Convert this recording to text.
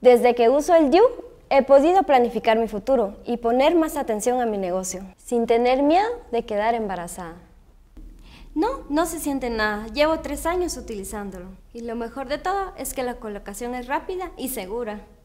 Desde que uso el You, he podido planificar mi futuro y poner más atención a mi negocio, sin tener miedo de quedar embarazada. No, no se siente nada. Llevo tres años utilizándolo. Y lo mejor de todo es que la colocación es rápida y segura.